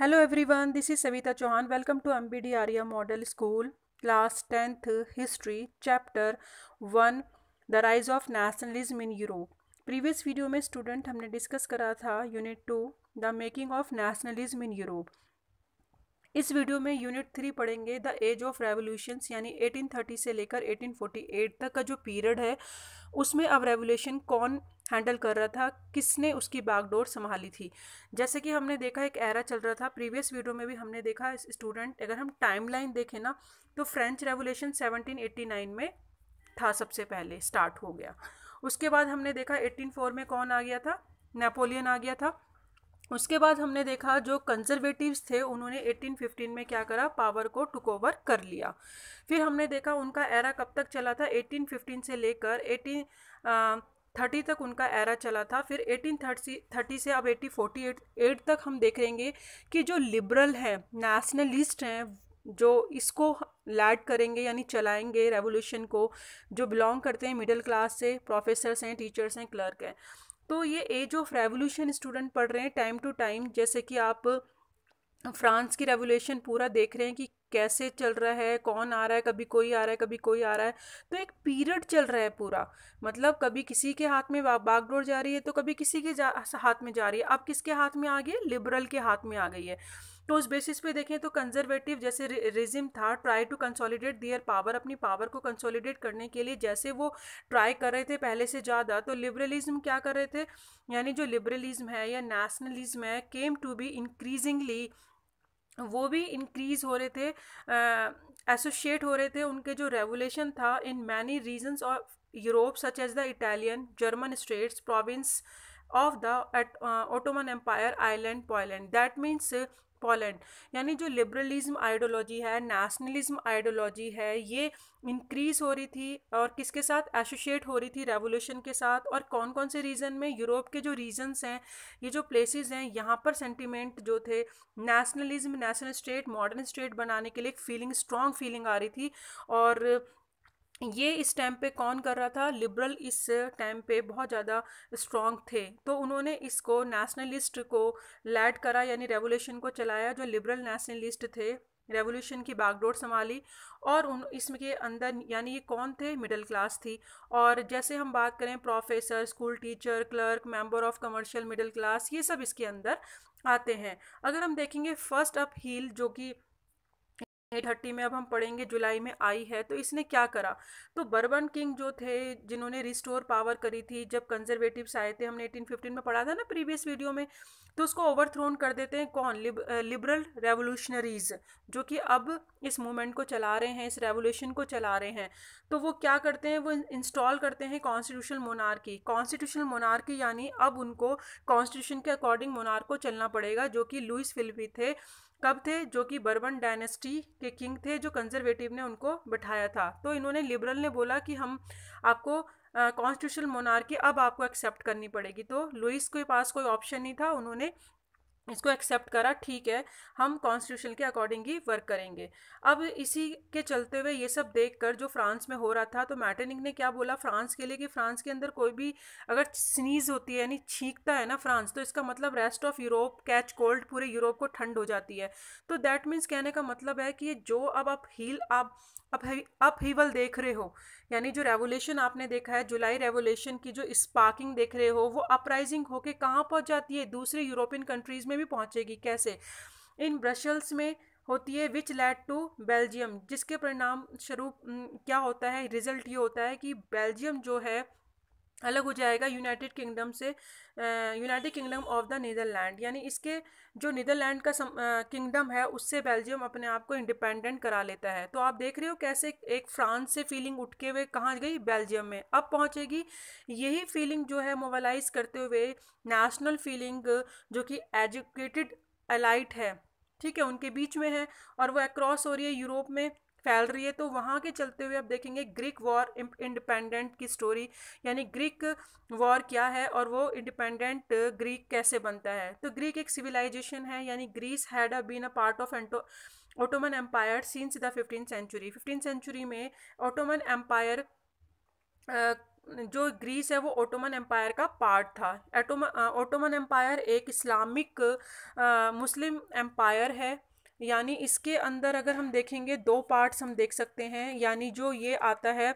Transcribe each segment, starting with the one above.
hello everyone this is Savita Chauhan welcome to M B D Arya model school class tenth history chapter one the rise of nationalism in Europe previous video में student हमने discuss करा था unit two the making of nationalism in Europe इस video में unit three पढ़ेंगे the age of revolutions यानी 1830 से लेकर 1848 तक का जो पीरियड है उसमें अब रेवोल्यूशन कौन हैंडल कर रहा था किसने उसकी बैकडोर संभाली थी जैसे कि हमने देखा एक एरा चल रहा था प्रीवियस वीडियो में भी हमने देखा स्टूडेंट अगर हम टाइमलाइन देखें ना तो फ्रेंच रेवोल्यूशन 1789 में था सबसे पहले स्टार्ट हो गया उसके बाद हमने देखा 1804 में कौन आ गया था नेपोलियन आ गया था उसके बाद हमने देखा जो कंजर्वेटिव्स थे उन्होंने 1815 में क्या करा पावर को टुक ओवर कर लिया फिर हमने देखा उनका एरा कब तक चला था 1815 से लेकर 18 थर्टी तक उनका एरा चला था फिर एटीन थर्टी से अब एटी फोर्टी एट एट तक हम देखेंगे कि जो लिबरल हैं नेशनलिस्ट हैं जो इसको लैड करेंगे यानी चलाएंगे रेवोल्यूशन को जो बिलोंग करते हैं मिडिल क्लास से प्रोफेसर्स हैं टीचर्स हैं क्लर्क हैं तो ये एज ऑफ रेवोल्यूशन स्टूडेंट पढ़ रहे हैं टाइम टू टाइम जैसे कि आप फ्रांस की रेवोल्यूशन पूरा देख रहे हैं कि कैसे चल रहा है कौन आ रहा है कभी कोई आ रहा है कभी कोई आ रहा है तो एक पीरियड चल रहा है पूरा मतलब कभी किसी के हाथ में बागडोर जा रही है तो कभी किसी के हाथ में जा रही है अब किसके हाथ में आ गई लिबरल के हाथ में आ गई है तो उस बेसिस पे देखें तो कंजर्वेटिव जैसे रिजिम था try to consolidate their power अपनी पावर को कंसोलिडेट करने के लिए जैसे वो ट्राई कर रहे थे पहले से ज़्यादा तो लिबरलिज्म क्या कर रहे थे यानी जो लिबरलिज्म है या नेशनलिज्म है केम टू बी इंक्रीजिंगली वो भी इंक्रीज़ हो रहे थे एसोशिएट हो रहे थे उनके जो रेवोल्यूशन था in many regions of Europe such as the Italian German states province of the Ottoman empire island Poland that means Poland यानी जो लिबरलिज्म आइडियोलॉजी है नेशनलिज्म आइडियोलॉजी है ये इंक्रीज हो रही थी और किसके साथ एसोशिएट हो रही थी रेवोल्यूशन के साथ और कौन कौन से रीजन में यूरोप के जो रीजन्स हैं ये जो प्लेसेस हैं यहाँ पर सेंटिमेंट जो थे nationalism national state modern state बनाने के लिए एक फीलिंग स्ट्रॉन्ग फीलिंग आ रही थी और ये इस टाइम पे कौन कर रहा था लिबरल इस टाइम पे बहुत ज़्यादा स्ट्रॉन्ग थे तो उन्होंने इसको नेशनलिस्ट को लैड करा यानी रेवोल्यूशन को चलाया जो लिबरल नेशनलिस्ट थे रेवोल्यूशन की बागडोर संभाली और उन इसके अंदर यानी ये कौन थे मिडिल क्लास थी और जैसे हम बात करें professor school teacher clerk member of commercial middle class ये सब इसके अंदर आते हैं अगर हम देखेंगे फर्स्ट अप हील जो कि थर्टी में अब हम पढ़ेंगे जुलाई में आई है तो इसने क्या करा तो बर्बन किंग जो थे जिन्होंने रिस्टोर पावर करी थी जब कंजर्वेटिव्स आए थे हमने 1815 में पढ़ा था ना प्रीवियस वीडियो में तो उसको ओवरथ्रोन कर देते हैं कौन लिब, लिबरल रेवोल्यूशनरीज जो कि अब इस मूवमेंट को चला रहे हैं इस रेवोल्यूशन को चला रहे हैं तो वो क्या करते हैं वो इंस्टॉल करते हैं कॉन्स्टिट्यूशनल मोनार्की कॉन्स्टिट्यूशनल मोनार्की यानी अब उनको कॉन्स्टिट्यूशन के अकॉर्डिंग मोनार को चलना पड़ेगा जो कि लुइस फिल्पी थे कब थे जो कि बर्बन डायनेस्टी के किंग थे जो कंजर्वेटिव ने उनको बैठाया था तो इन्होंने लिबरल ने बोला कि हम आपको कॉन्स्टिट्यूशनल मोनार्की अब आपको एक्सेप्ट करनी पड़ेगी तो लुइस के पास कोई ऑप्शन नहीं था उन्होंने इसको एक्सेप्ट करा ठीक है हम कॉन्स्टिट्यूशन के अकॉर्डिंग ही वर्क करेंगे अब इसी के चलते हुए ये सब देखकर जो फ्रांस में हो रहा था तो मैटनिक ने क्या बोला फ्रांस के लिए कि फ्रांस के अंदर कोई भी अगर स्नीज होती है यानी छींकता है ना फ्रांस तो इसका मतलब rest of Europe catch cold पूरे यूरोप को ठंड हो जाती है तो दैट मीन्स कहने का मतलब है कि जो अब आप हील आप अप अपहीवल देख रहे हो यानी जो रेवोल्यूशन आपने देखा है जुलाई रेवोल्यूशन की जो स्पार्किंग देख रहे हो वो अपराइजिंग होके कहाँ पहुँच जाती है दूसरे यूरोपियन कंट्रीज़ में भी पहुँचेगी कैसे इन ब्रशल्स में होती है विच लेड टू बेल्जियम जिसके परिणाम स्वरूप क्या होता है रिजल्ट ये होता है कि बेल्जियम जो है अलग हो जाएगा यूनाइटेड किंगडम से United Kingdom of the Netherland यानी इसके जो नीदरलैंड का किंगडम है उससे बेल्जियम अपने आप को इंडिपेंडेंट करा लेता है तो आप देख रहे हो कैसे एक फ्रांस से फीलिंग उठ के हुए कहाँ गई बेल्जियम में अब पहुँचेगी यही फीलिंग जो है मोबालाइज करते हुए नेशनल फीलिंग जो कि एजुकेटेड अलाइट है ठीक है उनके बीच में है और वो अक्रॉस हो रही है यूरोप में फैल रही है तो वहाँ के चलते हुए आप देखेंगे ग्रीक वॉर इंडिपेंडेंट की स्टोरी यानी ग्रीक वॉर क्या है और वो इंडिपेंडेंट ग्रीक कैसे बनता है तो ग्रीक एक सिविलाइजेशन है यानी Greece had been a part of एंटो Ottoman empire since the fifteen century fifteen century में ओटोमन एम्पायर जो ग्रीस है वो ओटोमन एम्पायर का पार्ट था एटोम ओटोमन एम्पायर एक इस्लामिक मुस्लिम एम्पायर है यानी इसके अंदर अगर हम देखेंगे दो पार्ट्स हम देख सकते हैं यानी जो ये आता है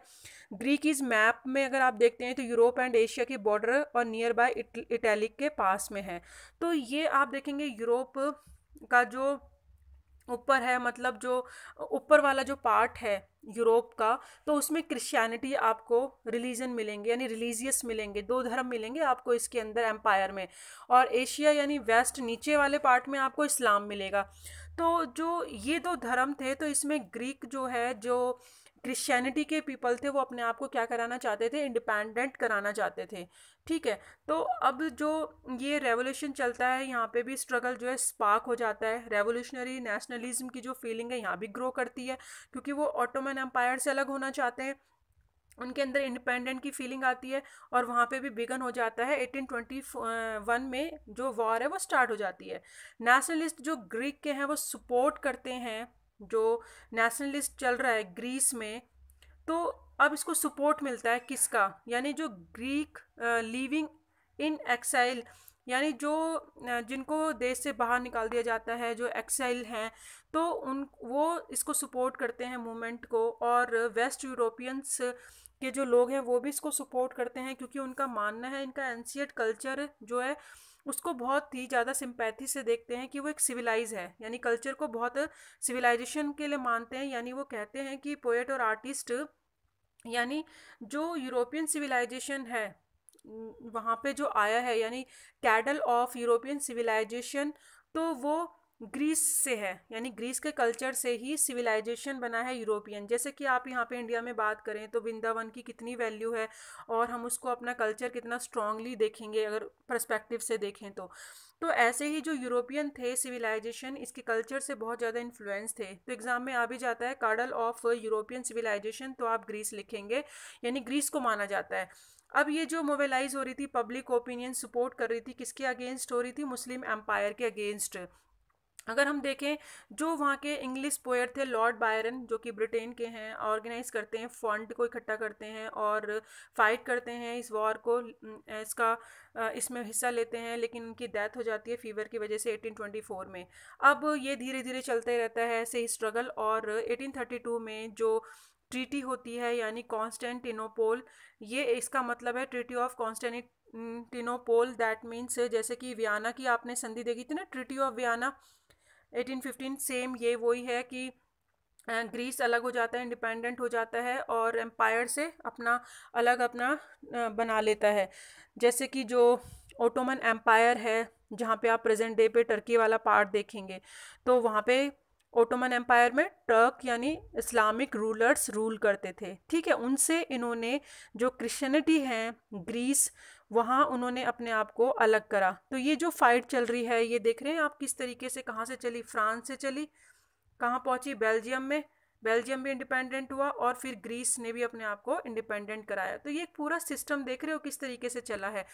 ग्रीक इज़ मैप में अगर आप देखते हैं तो यूरोप एंड एशिया के बॉर्डर और नियर बाय इटैलिक के पास में है तो ये आप देखेंगे यूरोप का जो ऊपर है मतलब जो ऊपर वाला जो पार्ट है यूरोप का तो उसमें क्रिश्चियनिटी आपको रिलीजन मिलेंगे यानी रिलीजियस मिलेंगे दो धर्म मिलेंगे आपको इसके अंदर एम्पायर में और एशिया यानी वेस्ट नीचे वाले पार्ट में आपको इस्लाम मिलेगा तो जो ये दो धर्म थे तो इसमें ग्रीक जो है जो क्रिश्चियनिटी के पीपल थे वो अपने आप को क्या कराना चाहते थे इंडिपेंडेंट कराना चाहते थे ठीक है तो अब जो ये रेवोल्यूशन चलता है यहाँ पे भी स्ट्रगल जो है स्पार्क हो जाता है रेवोल्यूशनरी नेशनलिज्म की जो फीलिंग है यहाँ भी ग्रो करती है क्योंकि वो ऑटोमन एम्पायर से अलग होना चाहते हैं उनके अंदर इंडिपेंडेंट की फीलिंग आती है और वहाँ पे भी बिगन हो जाता है 1821 में जो वॉर है वो स्टार्ट हो जाती है नेशनलिस्ट जो ग्रीक के हैं वो सपोर्ट करते हैं जो नेशनलिस्ट चल रहा है ग्रीस में तो अब इसको सपोर्ट मिलता है किसका यानी जो ग्रीक लिविंग इन एक्साइल यानी जो जिनको देश से बाहर निकाल दिया जाता है जो एक्साइल हैं तो उन वो इसको सपोर्ट करते हैं मूवमेंट को और वेस्ट यूरोपियंस के जो लोग हैं वो भी इसको सपोर्ट करते हैं क्योंकि उनका मानना है इनका एनसीएट कल्चर जो है उसको बहुत ही ज़्यादा सिंपैथी से देखते हैं कि वो एक सिविलाइज है यानी कल्चर को बहुत सिविलाइजेशन के लिए मानते हैं यानी वो कहते हैं कि पोएट और आर्टिस्ट यानी जो यूरोपियन सिविलाइजेशन है वहाँ पे जो आया है यानी कैडल ऑफ यूरोपियन सिविलाइजेशन तो वो ग्रीस से है यानी ग्रीस के कल्चर से ही सिविलाइजेशन बना है यूरोपियन जैसे कि आप यहाँ पे इंडिया में बात करें तो वृंदावन की कितनी वैल्यू है और हम उसको अपना कल्चर कितना स्ट्रांगली देखेंगे अगर परस्पेक्टिव से देखें तो तो ऐसे ही जो यूरोपियन थे सिविलाइजेशन इसके कल्चर से बहुत ज़्यादा इन्फ्लुएंस थे तो एग्ज़ाम में आ भी जाता है कार्डल ऑफ यूरोपियन सिविलाइजेशन तो आप ग्रीस लिखेंगे यानी ग्रीस को माना जाता है अब ये जो मोबिलाइज हो रही थी पब्लिक ओपिनियन सपोर्ट कर रही थी किसके अगेंस्ट हो रही थी मुस्लिम एम्पायर के अगेंस्ट अगर हम देखें जो वहाँ के इंग्लिश पोएट थे लॉर्ड बायरन जो कि ब्रिटेन के हैं ऑर्गेनाइज करते हैं फंड को इकट्ठा करते हैं और फाइट करते हैं इस वॉर को इसका इसमें हिस्सा लेते हैं लेकिन उनकी डेथ हो जाती है फीवर की वजह से 1824 में अब ये धीरे धीरे चलते रहता है ऐसे ही स्ट्रगल और 1832 में जो ट्रीटी होती है यानी कॉन्स्टेंटिनोपोल ये इसका मतलब है ट्रीटी ऑफ टिनोपोल दैट मीन्स जैसे कि वियाना की आपने संधि देखी थी ना ट्रिटी ऑफ वियाना 1815 सेम ये वही है कि ग्रीस अलग हो जाता है इंडिपेंडेंट हो जाता है और एम्पायर से अपना अलग अपना बना लेता है जैसे कि जो ओटोमन एम्पायर है जहाँ पे आप प्रेजेंट डे पे टर्की वाला पार्ट देखेंगे तो वहाँ पे ओटोमन एम्पायर में टर्क यानी इस्लामिक रूलर्स रूल करते थे ठीक है उनसे इन्होंने जो क्रिश्चियनिटी हैं ग्रीस वहाँ उन्होंने अपने आप को अलग करा तो ये जो फाइट चल रही है ये देख रहे हैं आप किस तरीके से कहाँ से चली फ्रांस से चली कहाँ पहुँची बेल्जियम में बेल्जियम भी इंडिपेंडेंट हुआ और फिर ग्रीस ने भी अपने आप को इंडिपेंडेंट कराया तो ये एक पूरा सिस्टम देख रहे हो किस तरीके से चला है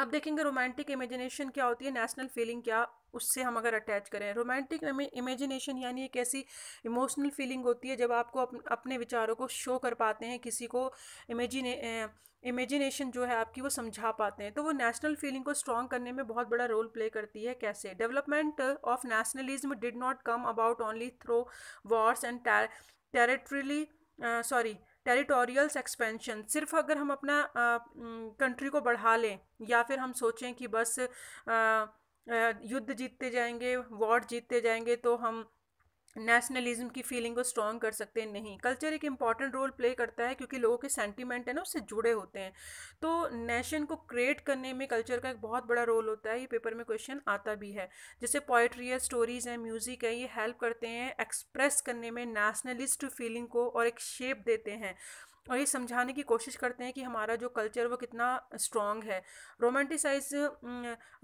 अब देखेंगे रोमांटिक इमेजिनेशन क्या होती है नेशनल फीलिंग क्या उससे हम अगर अटैच करें रोमांटिक इमेजिनेशन यानी एक ऐसी इमोशनल फीलिंग होती है जब आपको अपने विचारों को शो कर पाते हैं किसी को इमेजिने इमेजिनेशन जो है आपकी वो समझा पाते हैं तो वो नेशनल फीलिंग को स्ट्रॉन्ग करने में बहुत बड़ा रोल प्ले करती है कैसे development of nationalism did not come about only through wars and territorially sorry territorials expansion सिर्फ अगर हम अपना कंट्री को बढ़ा लें या फिर हम सोचें कि बस आ, युद्ध जीतते जाएंगे वॉर जीतते जाएंगे तो हम नेशनलिज्म की फीलिंग को स्ट्रॉन्ग कर सकते हैं नहीं कल्चर एक इम्पॉर्टेंट रोल प्ले करता है क्योंकि लोगों के सेंटीमेंट है ना उससे जुड़े होते हैं तो नेशन को क्रिएट करने में कल्चर का एक बहुत बड़ा रोल होता है ये पेपर में क्वेश्चन आता भी है जैसे पोइट्री है स्टोरीज हैं म्यूज़िक है ये हेल्प करते हैं एक्सप्रेस करने में नेशनलिस्ट फीलिंग को और एक शेप देते हैं और ये समझाने की कोशिश करते हैं कि हमारा जो कल्चर वो कितना स्ट्रॉन्ग है रोमांटिसाइज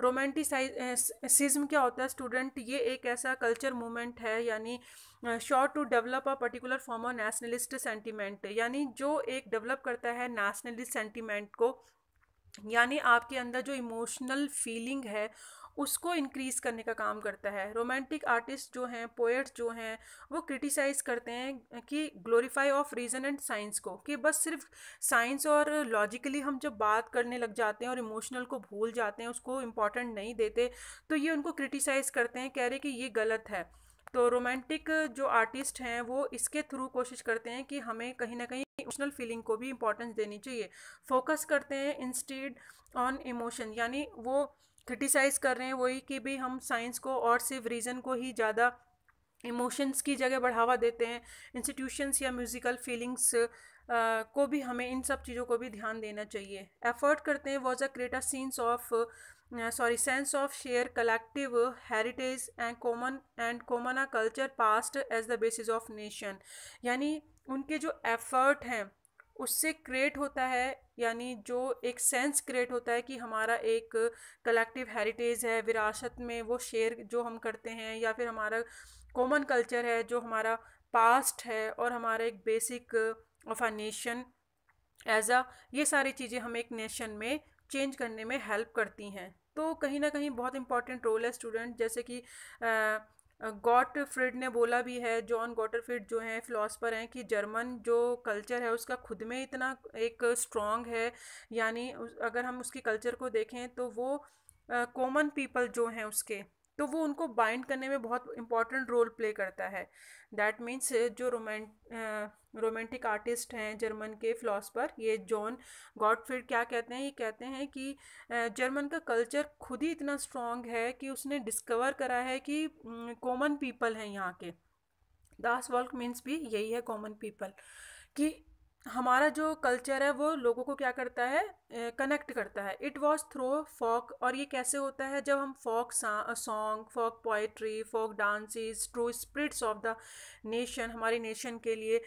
रोमांटिसाइसिज्म क्या होता है स्टूडेंट ये एक ऐसा कल्चर मूवमेंट है यानी short to develop a particular form of nationalist sentiment यानी जो एक डेवलप करता है नेशनलिस्ट सेंटीमेंट को यानी आपके अंदर जो इमोशनल फीलिंग है उसको इंक्रीज़ करने का काम करता है रोमांटिक आर्टिस्ट जो हैं पोएट्स जो हैं वो क्रिटिसाइज़ करते हैं कि glorify of reason and science को कि बस सिर्फ साइंस और लॉजिकली हम जब बात करने लग जाते हैं और इमोशनल को भूल जाते हैं उसको इम्पॉर्टेंट नहीं देते तो ये उनको क्रिटिसाइज़ करते हैं कह रहे कि ये गलत है तो रोमांटिक जो आर्टिस्ट हैं वो इसके थ्रू कोशिश करते हैं कि हमें कहीं ना कहीं इमोशनल फीलिंग को भी इम्पोर्टेंस देनी चाहिए फोकस करते हैं इंस्टीड ऑन इमोशन यानी वो क्रिटिसाइज़ कर रहे हैं वही कि भी हम साइंस को और सिर्फ रीज़न को ही ज़्यादा इमोशंस की जगह बढ़ावा देते हैं इंस्टीट्यूशंस या म्यूज़िकल फीलिंग्स को भी हमें इन सब चीज़ों को भी ध्यान देना चाहिए एफर्ट करते हैं was a creator scenes of sorry sense of share collective heritage and common and common culture past as the basis of nation यानी उनके जो एफर्ट हैं उससे क्रिएट होता है यानी जो एक सेंस क्रिएट होता है कि हमारा एक कलेक्टिव हेरिटेज है विरासत में वो शेयर जो हम करते हैं या फिर हमारा कॉमन कल्चर है जो हमारा पास्ट है और हमारा एक basic of a nation as a ये सारी चीज़ें हम एक नेशन में चेंज करने में हेल्प करती हैं तो कहीं ना कहीं बहुत इंपॉर्टेंट रोल है स्टूडेंट जैसे कि गॉटफ्रिड ने बोला भी है जॉन गॉटरफ्रिड जो हैं फ़िलासफ़र हैं कि जर्मन जो कल्चर है उसका खुद में इतना एक स्ट्रॉन्ग है यानी अगर हम उसकी कल्चर को देखें तो वो कॉमन पीपल जो हैं उसके तो वो उनको बाइंड करने में बहुत इंपॉर्टेंट रोल प्ले करता है दैट मीन्स जो रोमेंट रोमांटिक आर्टिस्ट हैं जर्मन के फिलासफर ये जॉन गॉडफिल्ड क्या कहते हैं ये कहते हैं कि जर्मन का कल्चर खुद ही इतना स्ट्रॉन्ग है कि उसने डिस्कवर करा है कि कॉमन पीपल हैं यहाँ के दास वर्क मीन्स भी यही है कॉमन पीपल कि हमारा जो कल्चर है वो लोगों को क्या करता है कनेक्ट करता है इट वॉज थ्रो फोक और ये कैसे होता है जब हम folk song folk poetry folk dances true spirits of the nation हमारी नेशन के लिए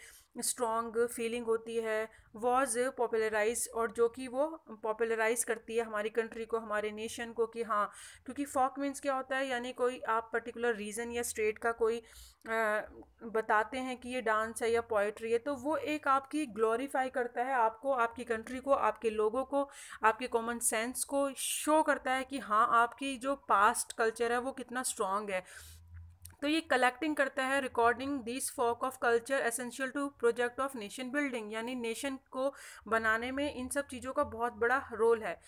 स्ट्रॉन्ग फीलिंग होती है वॉज पॉपुलराइज और जो कि वो पॉपुलराइज करती है हमारी कंट्री को हमारे नेशन को कि हाँ क्योंकि फॉक मीन्स क्या होता है यानी कोई आप पर्टिकुलर रीज़न या स्टेट का कोई आ, बताते हैं कि ये डांस है या पोइट्री है तो वो एक आपकी ग्लोरीफाई करता है आपको आपकी कंट्री को आपके लोगों को आपके कॉमन सेंस को शो करता है कि हाँ आपकी जो पास्ट कल्चर है वो कितना स्ट्रॉन्ग है तो ये कलेक्टिंग करता है recording this folk of culture essential to project of nation building यानी नेशन को बनाने में इन सब चीज़ों का बहुत बड़ा रोल है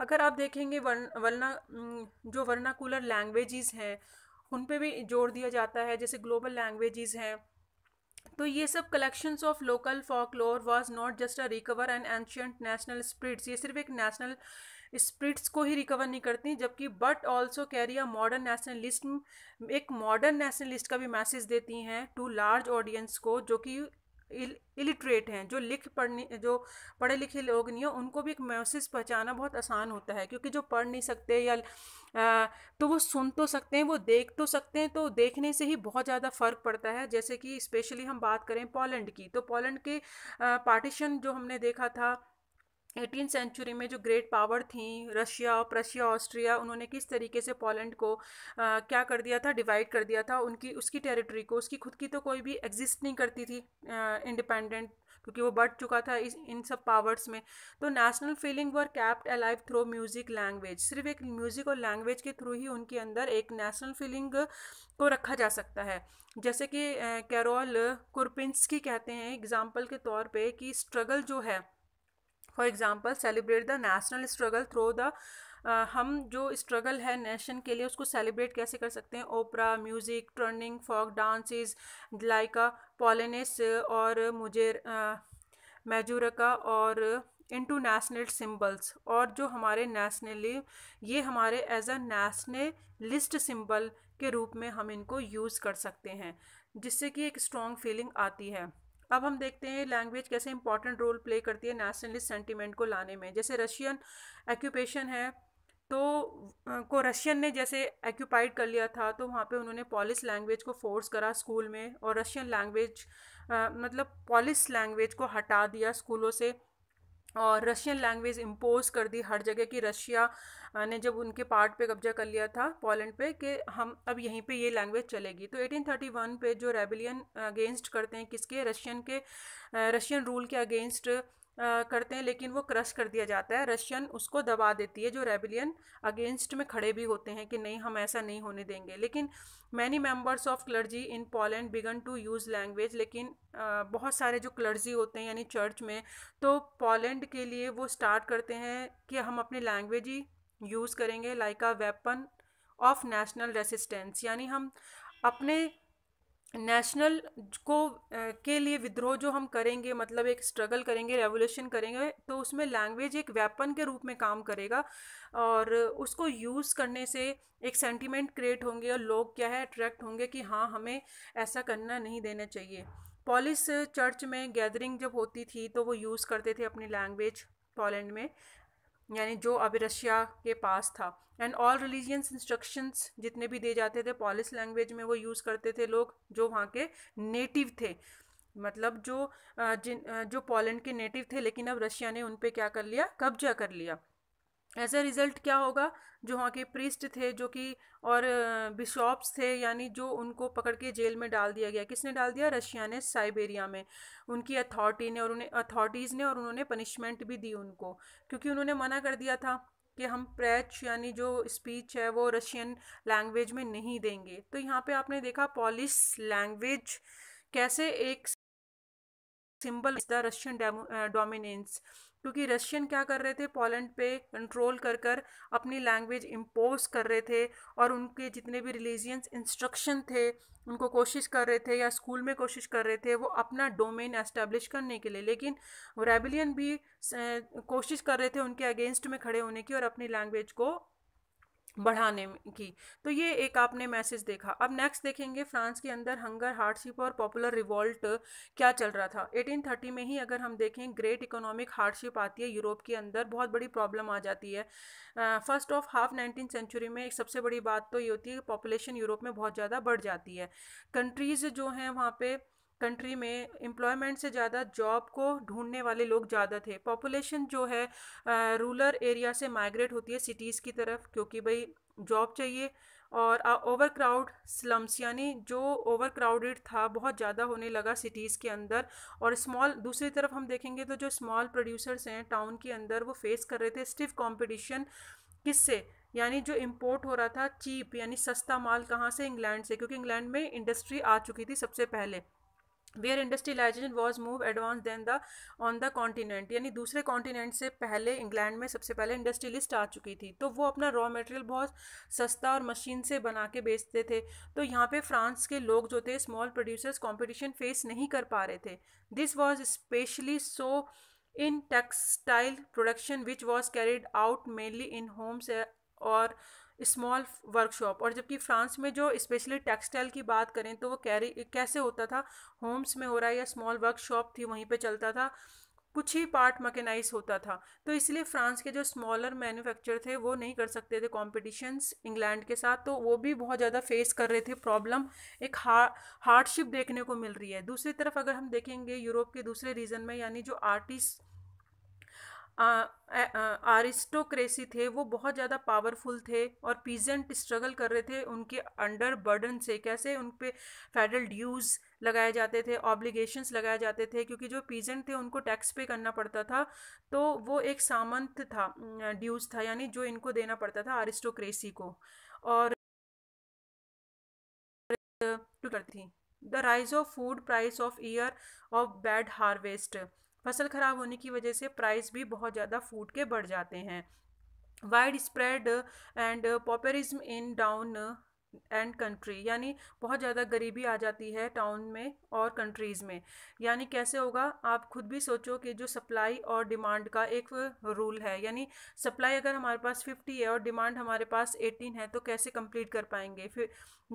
अगर आप देखेंगे वर्ण वर्ना जो वर्नाकुलर लैंग्वेजेस हैं उन पे भी जोर दिया जाता है जैसे ग्लोबल लैंग्वेजेस हैं तो ये सब collections of local lore was not just a recover and ancient national spirits ये सिर्फ एक नेशनल स्प्रिट्स को ही रिकवर नहीं करती जबकि but also carry a modern nationalist एक मॉडर्न नेशनलिस्ट का भी मैसेज देती हैं टू लार्ज ऑडियंस को जो कि इलिटरेट हैं जो लिख पढ़ने जो पढ़े लिखे लोग नहीं हैं उनको भी एक मैसेज पहचाना बहुत आसान होता है क्योंकि जो पढ़ नहीं सकते या आ, तो वो सुन तो सकते हैं वो देख तो सकते हैं तो देखने से ही बहुत ज़्यादा फ़र्क पड़ता है जैसे कि स्पेशली हम बात करें पोलैंड की तो पोलैंड के पार्टीशन जो हमने देखा था एटीन सेंचुरी में जो ग्रेट पावर थी रशिया प्रशिया ऑस्ट्रिया उन्होंने किस तरीके से पोलैंड को आ, क्या कर दिया था डिवाइड कर दिया था उनकी उसकी टेरिटरी को उसकी खुद की तो कोई भी एग्जिस्ट नहीं करती थी इंडिपेंडेंट क्योंकि वो बढ़ चुका था इस इन सब पावर्स में तो national feeling were kept alive through music language सिर्फ एक म्यूज़िक और लैंग्वेज के थ्रू ही उनके अंदर एक नेशनल फीलिंग को रखा जा सकता है जैसे कि कैरोल की कहते हैं एग्जाम्पल के तौर पर कि स्ट्रगल जो है for example celebrate the national struggle through the हम जो स्ट्रगल है नेशन के लिए उसको सेलिब्रेट कैसे कर सकते हैं opera music turning folk dances like a polonaise और मुझे मेजूरका uh, और इंटू नेशनल सिम्बल्स और जो हमारे नेशनली ये हमारे एज अ नेशनलिस्ट सिम्बल के रूप में हम इनको यूज़ कर सकते हैं जिससे कि एक स्ट्रॉन्ग फीलिंग आती है अब हम देखते हैं लैंग्वेज कैसे इंपॉर्टेंट रोल प्ले करती है नेशनलिस्ट सेंटिमेंट को लाने में जैसे रशियन एक्यूपेशन है तो को रशियन ने जैसे एक्यूपाइड कर लिया था तो वहाँ पे उन्होंने पॉलिस लैंग्वेज को फोर्स करा स्कूल में और रशियन लैंग्वेज मतलब पॉलिस लैंग्वेज को हटा दिया स्कूलों से और रशियन लैंग्वेज इम्पोज कर दी हर जगह कि रशिया ने जब उनके पार्ट पे कब्जा कर लिया था पोलैंड पे कि हम अब यहीं पे ये लैंग्वेज चलेगी तो 1831 पे जो रेबिलियन अगेंस्ट करते हैं किसके रशियन के रशियन रूल के अगेंस्ट करते हैं लेकिन वो क्रश कर दिया जाता है रशियन उसको दबा देती है जो रेबिलियन अगेंस्ट में खड़े भी होते हैं कि नहीं हम ऐसा नहीं होने देंगे लेकिन many members of clergy in Poland began to use language लेकिन बहुत सारे जो क्लर्जी होते हैं यानी चर्च में तो पोलैंड के लिए वो स्टार्ट करते हैं कि हम अपनी लैंग्वेज ही यूज़ करेंगे like a weapon of national resistance यानी हम अपने नेशनल को के लिए विद्रोह जो हम करेंगे मतलब एक स्ट्रगल करेंगे रेवोल्यूशन करेंगे तो उसमें लैंग्वेज एक वेपन के रूप में काम करेगा और उसको यूज़ करने से एक सेंटिमेंट क्रिएट होंगे और लोग क्या है अट्रैक्ट होंगे कि हाँ हमें ऐसा करना नहीं देना चाहिए पॉलिस चर्च में गैदरिंग जब होती थी तो वो यूज़ करते थे अपनी लैंग्वेज पोलैंड में यानी जो अब रशिया के पास था एंड ऑल रिलीजियंस इंस्ट्रक्शंस जितने भी दिए जाते थे पॉलिस लैंग्वेज में वो यूज़ करते थे लोग जो वहाँ के नेटिव थे मतलब जो जिन जो पोलैंड के नेटिव थे लेकिन अब रशिया ने उन पर क्या कर लिया कब्जा कर लिया ऐसा रिज़ल्ट क्या होगा जो वहाँ के प्रिस्ट थे जो कि और बिशॉप्स थे यानी जो उनको पकड़ के जेल में डाल दिया गया किसने डाल दिया रशिया ने साइबेरिया में उनकी अथॉरिटी ने और उन्हें अथॉरिटीज़ ने और उन्होंने पनिशमेंट भी दी उनको क्योंकि उन्होंने मना कर दिया था कि हम प्रेच यानी जो स्पीच है वो रशियन लैंग्वेज में नहीं देंगे तो यहाँ पे आपने देखा पॉलिश लैंग्वेज कैसे एक सिंबल द रशियन डोमिनेंस क्योंकि रशियन क्या कर रहे थे पोलैंड पे कंट्रोल कर कर अपनी लैंग्वेज इम्पोज कर रहे थे और उनके जितने भी रिलीजियंस इंस्ट्रक्शन थे उनको कोशिश कर रहे थे या स्कूल में कोशिश कर रहे थे वो अपना डोमेन एस्टेब्लिश करने के लिए लेकिन रेबिलियन भी कोशिश कर रहे थे उनके अगेंस्ट में खड़े होने की और अपनी लैंग्वेज को बढ़ाने की तो ये एक आपने मैसेज देखा अब नेक्स्ट देखेंगे फ्रांस के अंदर हंगर हार्डशिप और पॉपुलर रिवॉल्ट क्या चल रहा था 1830 में ही अगर हम देखें ग्रेट इकोनॉमिक हार्डशिप आती है यूरोप के अंदर बहुत बड़ी प्रॉब्लम आ जाती है first of half nineteen century में एक सबसे बड़ी बात तो ये होती है कि पॉपुलेशन यूरोप में बहुत ज़्यादा बढ़ जाती है कंट्रीज़ जो हैं वहाँ पर कंट्री में एम्प्लॉयमेंट से ज़्यादा जॉब को ढूंढने वाले लोग ज़्यादा थे पॉपुलेशन जो है रूरल एरिया से माइग्रेट होती है सिटीज़ की तरफ क्योंकि भाई जॉब चाहिए और ओवर क्राउड स्लम्स यानी जो ओवर क्राउडेड था बहुत ज़्यादा होने लगा सिटीज़ के अंदर और स्मॉल दूसरी तरफ हम देखेंगे तो जो स्मॉल प्रोड्यूसर्स हैं टाउन के अंदर वो फेस कर रहे थे स्टिफ कंपटीशन किससे यानी जो इम्पोर्ट हो रहा था चीप यानी सस्ता माल कहाँ से इंग्लैंड से क्योंकि इंग्लैंड में इंडस्ट्री आ चुकी थी सबसे पहले where industrialisation was move advance than the on the continent यानी दूसरे कॉन्टिनेंट से पहले इंग्लैंड में सबसे पहले इंडस्ट्रियलिस्ट आ चुकी थी तो वो अपना रॉ मटेरियल बहुत सस्ता और मशीन से बना के बेचते थे तो यहाँ पे फ्रांस के लोग जो थे स्मॉल प्रोड्यूसर्स कॉम्पिटिशन फेस नहीं कर पा रहे थे this was specially so in textile production which was carried out mainly in homes और स्मॉल वर्कशॉप और जबकि फ्रांस में जो स्पेशली टेक्सटाइल की बात करें तो वो कैरी कैसे होता था होम्स में हो रहा है या स्मॉल वर्कशॉप थी वहीं पे चलता था कुछ ही पार्ट मकेनाइज होता था तो इसलिए फ्रांस के जो स्मॉलर मैन्युफैक्चर थे वो नहीं कर सकते थे कॉम्पिटिशन्स इंग्लैंड के साथ तो वो भी बहुत ज़्यादा फेस कर रहे थे प्रॉब्लम एक हार्डशिप देखने को मिल रही है दूसरी तरफ अगर हम देखेंगे यूरोप के दूसरे रीजन में यानी जो आर्टिस्ट आरिस्टोक्रेसी थे वो बहुत ज़्यादा पावरफुल थे और पीजेंट स्ट्रगल कर रहे थे उनके अंडर बर्डन से कैसे उन पर फेडरल ड्यूज़ लगाए जाते थे ऑब्लिगेशंस लगाए जाते थे क्योंकि जो पीजेंट थे उनको टैक्स पे करना पड़ता था तो वो एक सामंत था ड्यूज़ था यानी जो इनको देना पड़ता था आरिस्टोक्रेसी को और करती थी the rise of food price of year of bad harvest फसल ख़राब होने की वजह से प्राइस भी बहुत ज़्यादा फूड के बढ़ जाते हैं wide spread and pauperism in down and country यानी बहुत ज़्यादा गरीबी आ जाती है टाउन में और कंट्रीज़ में यानी कैसे होगा आप खुद भी सोचो कि जो सप्लाई और डिमांड का एक रूल है यानी सप्लाई अगर हमारे पास फिफ्टी है और डिमांड हमारे पास एटीन है तो कैसे कंप्लीट कर पाएंगे फिर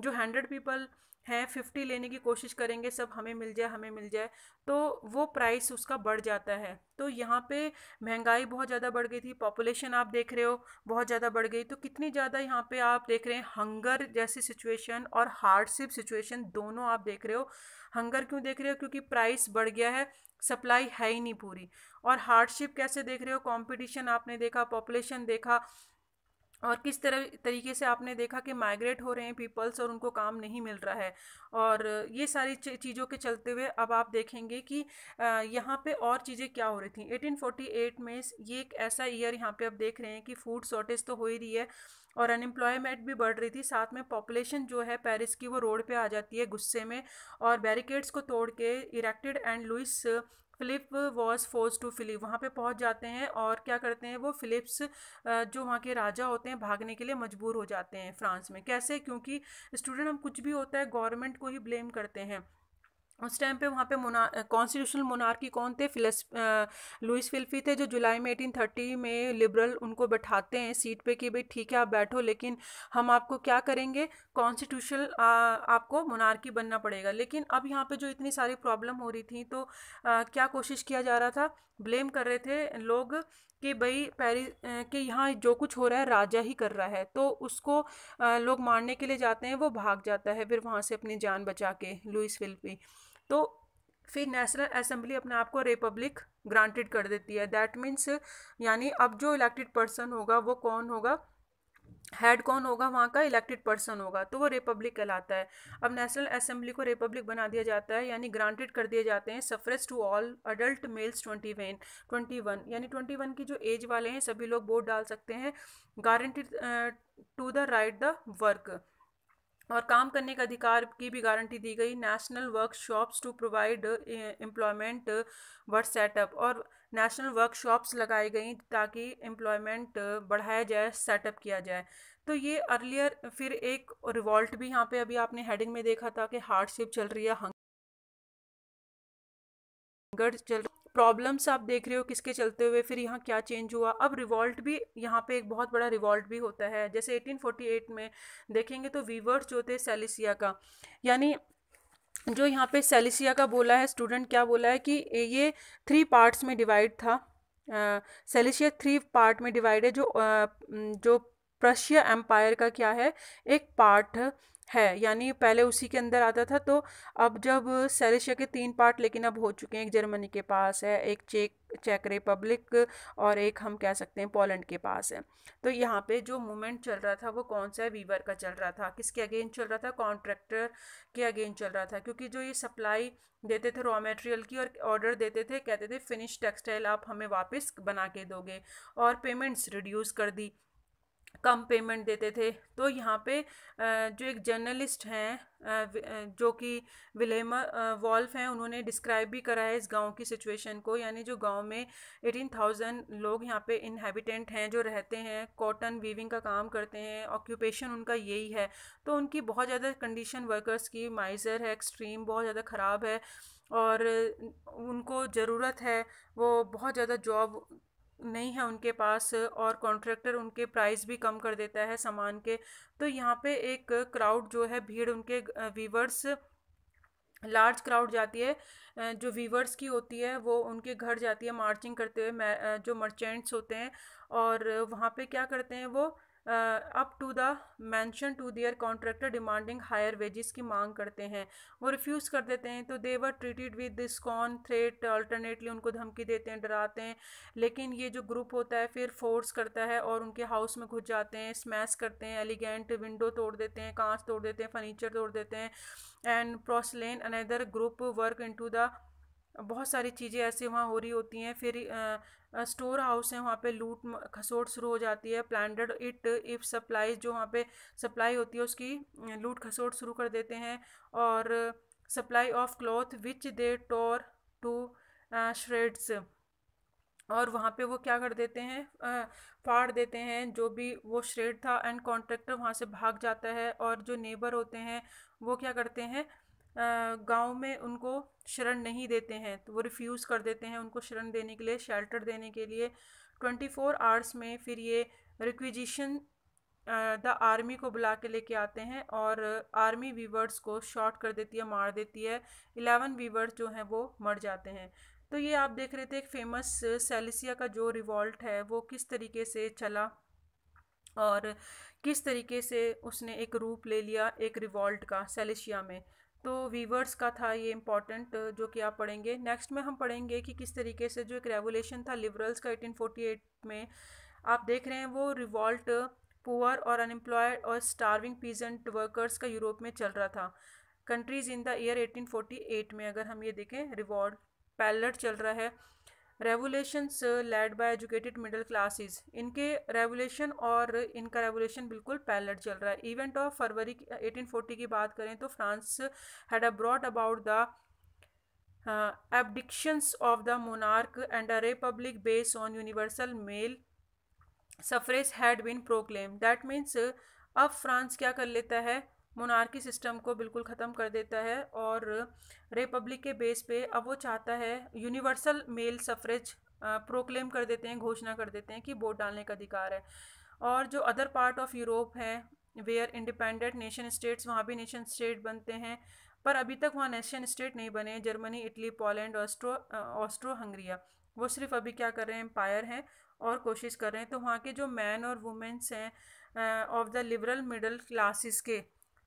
जो हंड्रेड पीपल हैं फिफ्टी लेने की कोशिश करेंगे सब हमें मिल जाए हमें मिल जाए तो वो प्राइस उसका बढ़ जाता है तो यहाँ पे महंगाई बहुत ज़्यादा बढ़ गई थी पॉपुलेशन आप देख रहे हो बहुत ज़्यादा बढ़ गई तो कितनी ज़्यादा यहाँ पे आप देख रहे हैं हंगर जैसी सिचुएशन और हार्डशिप सिचुएशन दोनों आप देख रहे हो हंगर क्यों देख रहे हो क्योंकि प्राइस बढ़ गया है सप्लाई है ही नहीं पूरी और हार्डशिप कैसे देख रहे हो कॉम्पिटिशन आपने देखा पॉपुलेशन देखा और किस तरह तरीके से आपने देखा कि माइग्रेट हो रहे हैं पीपल्स और उनको काम नहीं मिल रहा है और ये सारी चीज़ों के चलते हुए अब आप देखेंगे कि यहाँ पे और चीज़ें क्या हो रही थी 1848 में ये एक ऐसा ईयर यहाँ पे आप देख रहे हैं कि फूड शॉर्टेज तो हो ही रही है और अनएम्प्लॉयमेंट भी बढ़ रही थी साथ में पॉपुलेशन जो है पेरिस की वो रोड पे आ जाती है गुस्से में और बैरिकेड्स को तोड़ के erected and Louis Philippe was force to Philip वहाँ पे पहुँच जाते हैं और क्या करते हैं वो फ़िलिप्स जो वहाँ के राजा होते हैं भागने के लिए मजबूर हो जाते हैं फ्रांस में कैसे क्योंकि स्टूडेंट हम कुछ भी होता है गवर्नमेंट को ही ब्लेम करते हैं उस टाइम पे वहाँ पे मोना कॉन्स्टिट्यूशनल मोनार्की कौन थे फिलस लुइस फिल्फी थे जो जुलाई में एटीन थर्टी में लिबरल उनको बैठाते हैं सीट पे कि भाई ठीक है आप बैठो लेकिन हम आपको क्या करेंगे कॉन्स्टिट्यूशनल आपको मोनार्की बनना पड़ेगा लेकिन अब यहाँ पे जो इतनी सारी प्रॉब्लम हो रही थी तो आ, क्या कोशिश किया जा रहा था ब्लेम कर रहे थे लोग कि भाई पैरिस के यहाँ जो कुछ हो रहा है राजा ही कर रहा है तो उसको लोग मारने के लिए जाते हैं वो भाग जाता है फिर वहाँ से अपनी जान बचा के लुइस फिल्फी तो फिर नेशनल असेंबली अपने आप को रिपब्लिक ग्रांटेड कर देती है दैट मीन्स यानी अब जो इलेक्टेड पर्सन होगा वो कौन होगा हेड कौन होगा वहाँ का इलेक्टेड पर्सन होगा तो वो रिपब्लिक कहलाता है अब नेशनल असेंबली को रिपब्लिक बना दिया जाता है यानी ग्रांटेड कर दिए जाते हैं suffrage to all adult males twenty one twenty one यानी ट्वेंटी वन की जो एज वाले हैं सभी लोग वोट डाल सकते हैं guaranteed to the right the work और काम करने के अधिकार की भी गारंटी दी गई national workshops to provide employment word setup और नेशनल वर्कशॉप्स लगाई गई ताकि एम्प्लॉयमेंट बढ़ाया जाए सेटअप किया जाए तो ये अर्लियर फिर एक रिवॉल्ट भी यहाँ पे अभी आपने हेडिंग में देखा था कि हार्डशिप चल रही है हंगर चल प्रॉब्लम्स आप देख रहे हो किसके चलते हुए फिर यहाँ क्या चेंज हुआ अब रिवॉल्ट भी यहाँ पे एक बहुत बड़ा रिवॉल्ट भी होता है जैसे 1848 में देखेंगे तो वीवर्स जो थे सेलिसिया का यानी जो यहाँ पे सेलिसिया का बोला है स्टूडेंट क्या बोला है कि ये थ्री पार्ट्स में डिवाइड था सेलिसिया थ्री पार्ट में डिवाइड है जो uh, जो प्रशिया एम्पायर का क्या है एक पार्ट है यानी पहले उसी के अंदर आता था तो अब जब सेलिशिया के तीन पार्ट लेकिन अब हो चुके हैं एक जर्मनी के पास है एक चेक चेक रिपब्लिक और एक हम कह सकते हैं पोलैंड के पास है तो यहाँ पे जो मूवमेंट चल रहा था वो कौन सा है वीवर का चल रहा था किसके अगेंस्ट चल रहा था कॉन्ट्रैक्टर के अगेंस्ट चल रहा था क्योंकि जो ये सप्लाई देते थे रॉ मटेरियल की और ऑर्डर देते थे कहते थे फिनिश टेक्सटाइल आप हमें वापस बना के दोगे और पेमेंट्स रिड्यूस कर दी कम पेमेंट देते थे तो यहाँ पे जो एक जर्नलिस्ट हैं जो कि विलेम वॉल्फ हैं उन्होंने डिस्क्राइब भी करा है इस गांव की सिचुएशन को यानी जो गांव में एटीन थाउजेंड लोग यहाँ पे इनहेबिटेंट हैं जो रहते हैं कॉटन वीविंग का काम करते हैं ऑक्यूपेशन उनका यही है तो उनकी बहुत ज़्यादा कंडीशन वर्कर्स की माइज़र है एक्सट्रीम बहुत ज़्यादा ख़राब है और उनको ज़रूरत है वो बहुत ज़्यादा जॉब नहीं है उनके पास और कॉन्ट्रैक्टर उनके प्राइस भी कम कर देता है सामान के तो यहाँ पे एक क्राउड जो है भीड़ उनके वीवर्स लार्ज क्राउड जाती है जो वीवर्स की होती है वो उनके घर जाती है मार्चिंग करते हुए जो मर्चेंट्स होते हैं और वहाँ पे क्या करते हैं वो up to the mansion to their contractor demanding higher wages की मांग करते हैं वो रिफ्यूज़ कर देते हैं तो they were treated with this con threat alternately उनको धमकी देते हैं डराते हैं लेकिन ये जो ग्रुप होता है फिर फोर्स करता है और उनके हाउस में घुस जाते हैं स्मैश करते हैं एलिगेंट विंडो तोड़ देते हैं कांच तोड़ देते हैं फर्नीचर तोड़ देते हैं and porcelain another group work in to the बहुत सारी चीज़ें ऐसे वहाँ हो रही होती हैं फिर स्टोर हाउस है वहाँ पे लूट खसोट शुरू हो जाती है प्लान्टेड इट इफ सप्लाई जो वहाँ पे सप्लाई होती है उसकी लूट खसोट शुरू कर देते हैं और supply of cloth which they tore to shreds और वहाँ पे वो क्या कर देते हैं फाड़ देते हैं जो भी वो श्रेड था एंड कॉन्ट्रैक्टर वहाँ से भाग जाता है और जो नेबर होते हैं वो क्या करते हैं गांव में उनको शरण नहीं देते हैं तो वो रिफ्यूज़ कर देते हैं उनको शरण देने के लिए शेल्टर देने के लिए ट्वेंटी फोर आवर्स में फिर ये रिक्विजिशन द आर्मी को बुला के लेके आते हैं और आर्मी वीवर्स को शॉट कर देती है मार देती है इलेवन वीवर्स जो हैं वो मर जाते हैं तो ये आप देख रहे थे एक फेमस सेलिसिया का जो रिवॉल्ट है वो किस तरीके से चला और किस तरीके से उसने एक रूप ले लिया एक रिवॉल्ट का सेलिशिया में तो वीवर्स का था ये इंपॉर्टेंट जो कि आप पढ़ेंगे नेक्स्ट में हम पढ़ेंगे कि किस तरीके से जो एक रेवोल्यूशन था लिबरल्स का 1848 में आप देख रहे हैं वो रिवॉल्ट पुअर और अनएम्प्लॉयड और स्टारविंग पीजेंट वर्कर्स का यूरोप में चल रहा था कंट्रीज़ इन द ईयर 1848 में अगर हम ये देखें रिवॉल्ट पैलट चल रहा है revolutions led by educated middle classes इनके रेवोल्यूशन और इनका रेवोल्यूशन बिल्कुल पैलेट चल रहा है इवेंट ऑफ फरवरी 1840 की बात करें तो France had a broad about the abdications of the monarch and a republic base on universal male suffrage had been proclaim that means अब फ्रांस क्या कर लेता है मोनार्की सिस्टम को बिल्कुल ख़त्म कर देता है और रिपब्लिक के बेस पे अब वो चाहता है यूनिवर्सल मेल सफरेज प्रोक्लेम कर देते हैं घोषणा कर देते हैं कि वोट डालने का अधिकार है और जो अदर पार्ट ऑफ यूरोप है वेयर इंडिपेंडेंट नेशन स्टेट्स वहाँ भी नेशन स्टेट बनते हैं पर अभी तक वहाँ नेशन स्टेट नहीं बने Germany Italy Poland Austro Austro Hungary वो सिर्फ अभी क्या कर रहे हैं एम्पायर हैं और कोशिश कर रहे हैं तो वहाँ के जो मैन और वुमेंस हैं of the liberal middle classes के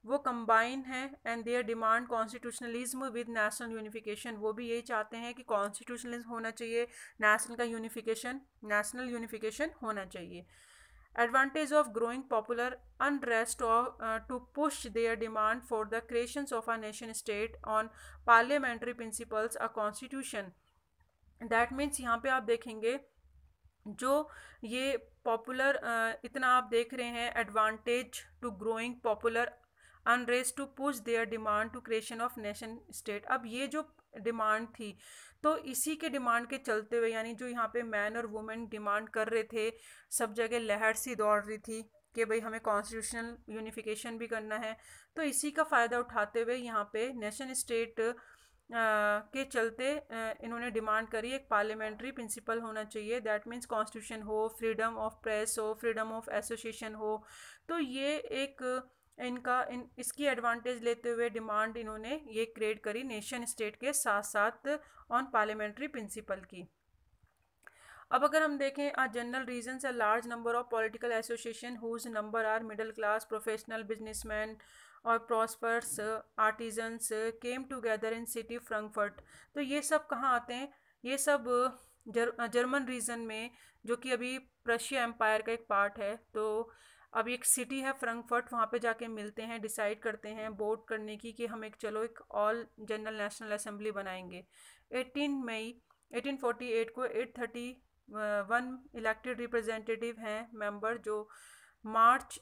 वो कंबाइन है and their demand constitutionalism with national unification वो भी यही चाहते हैं कि कॉन्स्टिट्यूशनलिज्म होना चाहिए नेशनल का यूनिफिकेशन नेशनल यूनिफिकेशन होना चाहिए advantage of growing popular unrest of to push their demand for the creation of a nation state on parliamentary principles a constitution that means यहाँ पे आप देखेंगे जो ये पॉपुलर uh, इतना आप देख रहे हैं advantage to growing popular unrest to push their demand to creation of nation state अब ये जो डिमांड थी तो इसी के डिमांड के चलते हुए यानी जो यहाँ पे मैन और वुमेन डिमांड कर रहे थे सब जगह लहर सी दौड़ रही थी कि भाई हमें कॉन्स्टिट्यूशनल यूनिफिकेशन भी करना है तो इसी का फ़ायदा उठाते हुए यहाँ पे नेशन स्टेट के चलते इन्होंने डिमांड करी एक पार्लियामेंट्री प्रिंसिपल होना चाहिए दैट मीन्स कॉन्स्टिट्यूशन हो फ्रीडम ऑफ प्रेस हो फ्रीडम ऑफ एसोसिएशन हो तो ये एक इनका इन इसकी एडवांटेज लेते हुए डिमांड इन्होंने ये क्रिएट करी नेशन स्टेट के साथ साथ ऑन पार्लियामेंट्री प्रिंसिपल की अब अगर हम देखें आ general reasons a large number of political association whose number are middle class professional businessman और prosperous artisans came together in city Frankfurt तो ये सब कहाँ आते हैं ये सब जर, जर्मन रीजन में जो कि अभी प्रशिया एम्पायर का एक पार्ट है तो अब एक सिटी है फ्रैंकफर्ट वहाँ पे जाके मिलते हैं डिसाइड करते हैं वोट करने की कि हम एक चलो एक ऑल जनरल नेशनल असेंबली बनाएंगे 18 मई 1848 को 831 इलेक्टेड रिप्रेजेंटेटिव हैं मेंबर जो मार्च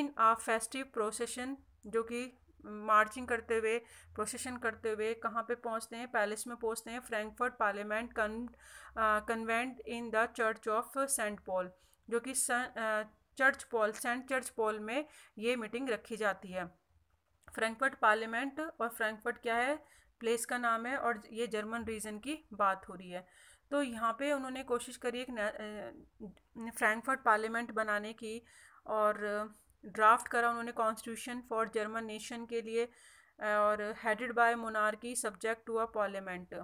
इन आ फेस्टिव प्रोसेशन जो कि मार्चिंग करते हुए प्रोसेशन करते हुए कहाँ पे पहुँचते हैं पैलेस में पहुँचते हैं Frankfurt parliament con convent in the church of saint Paul जो कि church Paul saint church Paul में ये मीटिंग रखी जाती है फ्रैंकफर्ट पार्लियामेंट और फ्रैंकफर्ट क्या है प्लेस का नाम है और ये जर्मन रीजन की बात हो रही है तो यहाँ पे उन्होंने कोशिश करी एक फ्रैंकफर्ट पार्लियामेंट बनाने की और ड्राफ्ट करा उन्होंने कॉन्स्टिट्यूशन फॉर जर्मन नेशन के लिए और हेडेड बाय मोनार की सब्जेक्ट टू अ पार्लियामेंट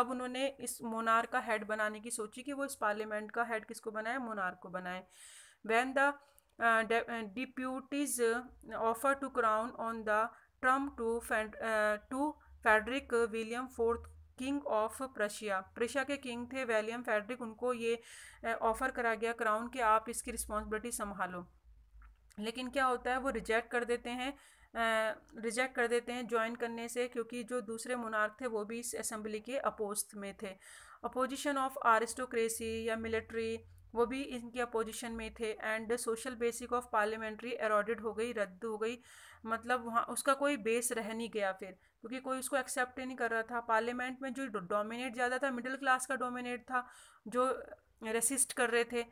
अब उन्होंने इस मोनार का हेड बनाने की सोची कि वो इस पार्लियामेंट का हेड किसको बनाए मोनार को बनाए when the uh, de uh, deputies uh, offer to crown on the term to, uh, to Frederick William fourth king of Prussia Prussia के किंग थे विलियम फेडरिक उनको ये ऑफ़र uh, करा गया क्राउन के आप इसकी रिस्पॉन्सिबिलिटी संभालो लेकिन क्या होता है वो रिजेक्ट कर देते हैं रिजेक्ट कर देते हैं ज्वाइन करने से क्योंकि जो दूसरे मुनार्क थे वो भी इस असम्बली के अपोज में थे अपोजिशन ऑफ आरिस्टोक्रेसी या मिलिट्री वो भी इनकी अपोजिशन में थे and social basic of parliamentary eroded हो गई रद्द हो गई मतलब वहाँ उसका कोई बेस रह नहीं गया फिर क्योंकि कोई उसको एक्सेप्ट ही नहीं कर रहा था पार्लियामेंट में जो डोमिनेट ज़्यादा था मिडिल क्लास का डोमिनेट था जो रेसिस्ट कर रहे थे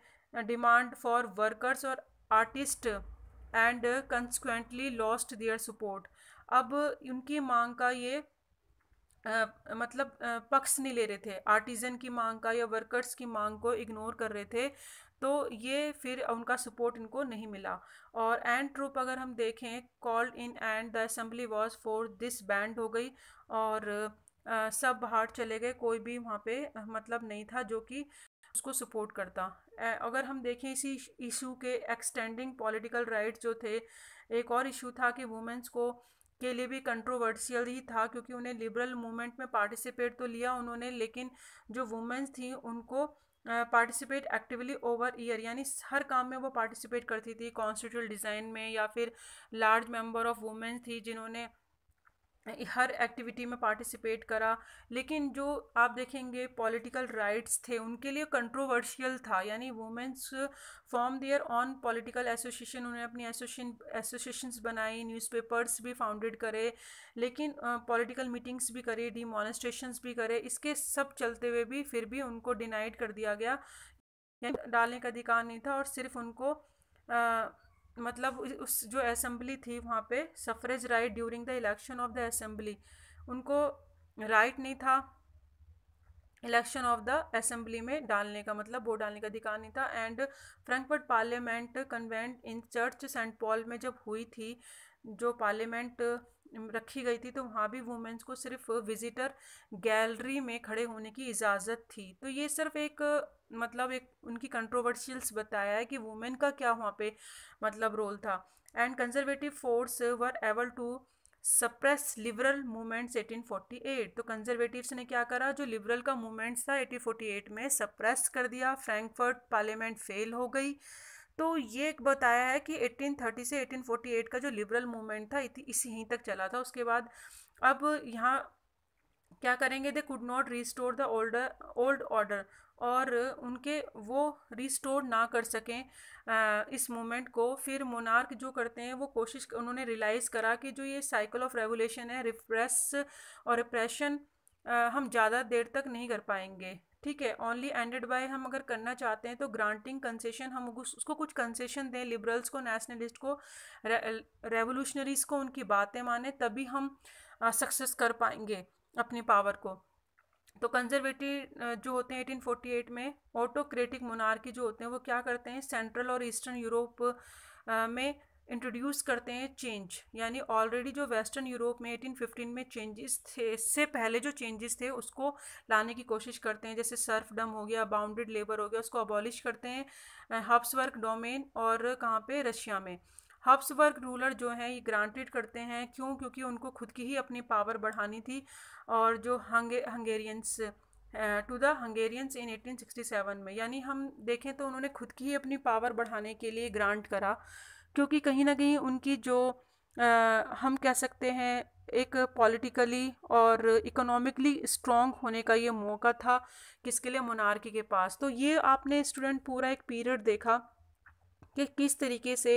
डिमांड फॉर वर्कर्स और artist and consequently lost their support अब उनकी मांग का ये आ, मतलब आ, पक्ष नहीं ले रहे थे आर्टिज़न की मांग का या वर्कर्स की मांग को इग्नोर कर रहे थे तो ये फिर उनका सपोर्ट इनको नहीं मिला और एंड ट्रूप अगर हम देखें called in and the assembly was for this band हो गई और आ, सब बाहर चले गए कोई भी वहाँ पे मतलब नहीं था जो कि उसको सपोर्ट करता अगर हम देखें इसी इशू के एक्सटेंडिंग पॉलिटिकल राइट्स जो थे एक और इशू था कि वुमेंस को के लिए भी कंट्रोवर्शियल ही था क्योंकि उन्हें लिबरल मूवमेंट में पार्टिसिपेट तो लिया उन्होंने लेकिन जो वुमेंस थी उनको पार्टिसिपेट एक्टिवली ओवर ईयर यानी हर काम में वो पार्टिसिपेट करती थी कॉन्स्टिट्यूट डिज़ाइन में या फिर लार्ज मेंबर ऑफ वुमेंस थी जिन्होंने हर एक्टिविटी में पार्टिसिपेट करा लेकिन जो आप देखेंगे पॉलिटिकल राइट्स थे उनके लिए कंट्रोवर्शियल था यानी women's form their on political association उन्होंने अपनी एसोसिएशन एसोसिएशंस बनाई न्यूज़पेपर्स भी फाउंडेड करे लेकिन पॉलिटिकल uh, मीटिंग्स भी करे डिमोनिस्ट्रेशन भी करे इसके सब चलते हुए भी फिर भी उनको डिनाइड कर दिया गया डालने का अधिकार नहीं था और सिर्फ उनको uh, मतलब उस जो असेंबली थी वहाँ पे suffrage right during the election of the assembly उनको राइट नहीं था इलेक्शन ऑफ द असेंबली में डालने का मतलब वोट डालने का अधिकार नहीं था and Frankfurt parliament convent in church saint Paul में जब हुई थी जो पार्लियामेंट रखी गई थी तो वहाँ भी वुमेंस को सिर्फ विजिटर गैलरी में खड़े होने की इजाज़त थी तो ये सिर्फ एक मतलब एक उनकी कंट्रोवर्शियल्स बताया है कि वुमेन का क्या वहाँ पे मतलब रोल था and conservative force were able to suppress liberal movements 1848 तो कंजर्वेटिव्स ने क्या करा जो लिबरल का मूवमेंट्स था 1848 में सप्रेस कर दिया फ्रैंकफर्ट पार्लियामेंट फेल हो गई तो ये एक बताया है कि 1830 से 1848 का जो लिबरल मूवमेंट था इसी ही तक चला था उसके बाद अब यहाँ क्या करेंगे they could not restore the older old order और उनके वो रिस्टोर ना कर सकें इस मूवमेंट को फिर मोनार्क जो करते हैं वो कोशिश उन्होंने रियलाइज़ करा कि जो ये साइकिल ऑफ रेवोल्यूशन है रिप्रेस और रिप्रेशन हम ज़्यादा देर तक नहीं कर पाएंगे ठीक है ओनली एंडेड बाय हम अगर करना चाहते हैं तो ग्रांटिंग कंसेशन हम उसको कुछ कंसेशन दें लिबरल्स को नेशनलिस्ट को रेवोल्यूशनरीज को उनकी बातें माने तभी हम सक्सेस कर पाएंगे अपनी पावर को तो कंजर्वेटिव जो होते हैं 1848 में ऑटोक्रेटिक मोनार्की जो होते हैं वो क्या करते हैं सेंट्रल और ईस्टर्न यूरोप में इंट्रोड्यूस करते हैं चेंज यानी ऑलरेडी जो वेस्टर्न यूरोप में एटीन फिफ्टीन में चेंजेस थे इससे पहले जो चेंजेस थे उसको लाने की कोशिश करते हैं जैसे सर्फडम हो गया बाउंडेड लेबर हो गया उसको अबॉलिश करते हैं हब्स वर्क डोमेन और कहाँ पे रशिया में हब्स वर्क रूलर जो हैं ये ग्रांटेड करते हैं क्यों क्योंकि उनको खुद की ही अपनी पावर बढ़ानी थी और जो हंगे Hungarians to the Hungarians in 1867 में यानी हम देखें तो उन्होंने खुद की ही अपनी पावर बढ़ाने के लिए ग्रांट करा क्योंकि कहीं ना कहीं उनकी जो आ, हम कह सकते हैं एक पॉलिटिकली और इकोनॉमिकली स्ट्रॉन्ग होने का ये मौका था किसके लिए मोनार्की के पास तो ये आपने स्टूडेंट पूरा एक पीरियड देखा कि किस तरीके से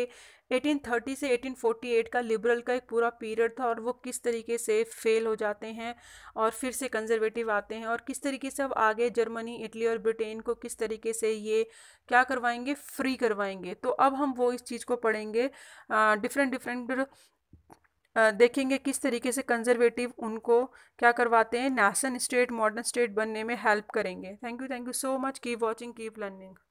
1830 से 1848 का लिबरल का एक पूरा पीरियड था और वो किस तरीके से फेल हो जाते हैं और फिर से कंजर्वेटिव आते हैं और किस तरीके से अब आगे जर्मनी इटली और ब्रिटेन को किस तरीके से ये क्या करवाएंगे फ्री करवाएंगे तो अब हम वो इस चीज़ को पढ़ेंगे डिफरेंट डिफरेंट देखेंगे किस तरीके से कंजर्वेटिव उनको क्या करवाते हैं नेशन स्टेट मॉडर्न स्टेट बनने में हेल्प करेंगे thank you thank you so much keep watching keep learning